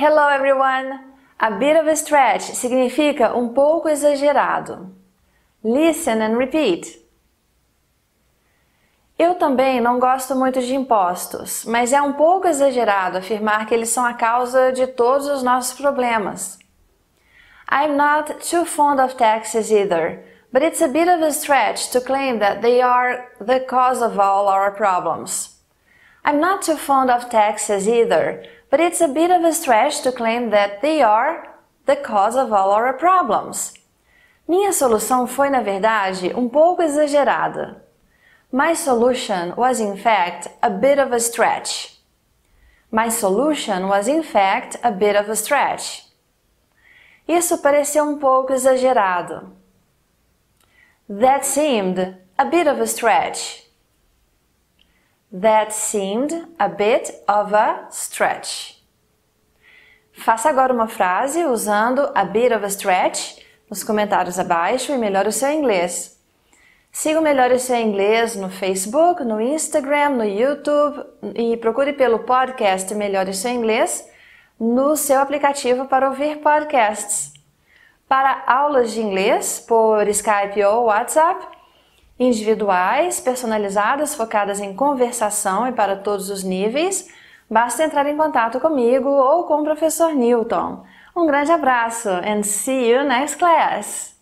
Hello everyone! A bit of a stretch significa um pouco exagerado. Listen and repeat. Eu também não gosto muito de impostos, mas é um pouco exagerado afirmar que eles são a causa de todos os nossos problemas. I'm not too fond of taxes either, but it's a bit of a stretch to claim that they are the cause of all our problems. I'm not too fond of taxes either, but it's a bit of a stretch to claim that they are the cause of all our problems. Minha solução foi, na verdade, um pouco exagerada. My solution was, in fact, a bit of a stretch. My solution was, in fact, a bit of a stretch. Isso pareceu um pouco exagerado. That seemed a bit of a stretch. That seemed a bit of a stretch. Faça agora uma frase usando a bit of a stretch nos comentários abaixo e melhore o seu inglês. Siga o Melhor o Seu Inglês no Facebook, no Instagram, no YouTube e procure pelo podcast Melhore o Seu Inglês no seu aplicativo para ouvir podcasts. Para aulas de inglês por Skype ou WhatsApp, individuais, personalizadas, focadas em conversação e para todos os níveis, basta entrar em contato comigo ou com o professor Newton. Um grande abraço and see you next class!